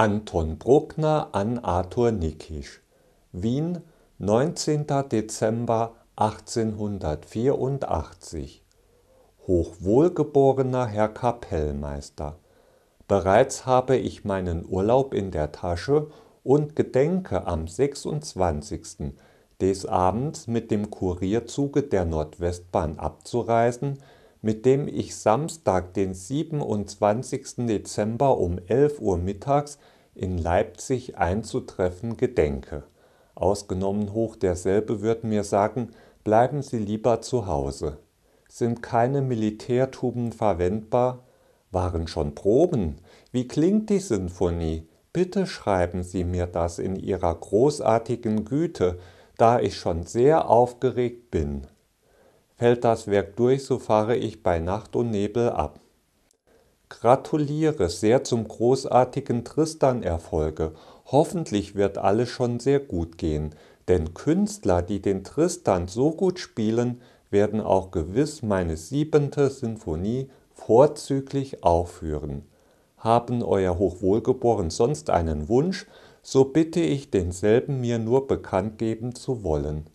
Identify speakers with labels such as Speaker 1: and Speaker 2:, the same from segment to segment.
Speaker 1: Anton Bruckner an Arthur Nikisch. Wien, 19. Dezember 1884. Hochwohlgeborener Herr Kapellmeister, bereits habe ich meinen Urlaub in der Tasche und gedenke am 26. des Abends mit dem Kurierzuge der Nordwestbahn abzureisen, mit dem ich Samstag, den 27. Dezember um 11 Uhr mittags in Leipzig einzutreffen gedenke. Ausgenommen hoch derselbe wird mir sagen, bleiben Sie lieber zu Hause. Sind keine Militärtuben verwendbar? Waren schon Proben? Wie klingt die Sinfonie? Bitte schreiben Sie mir das in Ihrer großartigen Güte, da ich schon sehr aufgeregt bin. Fällt das Werk durch, so fahre ich bei Nacht und Nebel ab. Gratuliere sehr zum großartigen Tristan-Erfolge. Hoffentlich wird alles schon sehr gut gehen, denn Künstler, die den Tristan so gut spielen, werden auch gewiss meine siebente Sinfonie vorzüglich aufführen. Haben Euer Hochwohlgeboren sonst einen Wunsch, so bitte ich denselben mir nur bekannt geben zu wollen.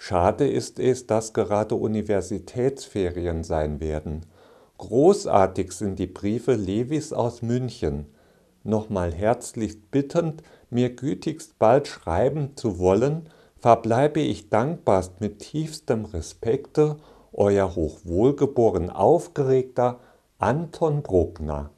Speaker 1: Schade ist es, dass gerade Universitätsferien sein werden. Großartig sind die Briefe Levis aus München. Nochmal herzlich bittend, mir gütigst bald schreiben zu wollen, verbleibe ich dankbarst mit tiefstem Respekte, euer hochwohlgeboren aufgeregter Anton Bruckner.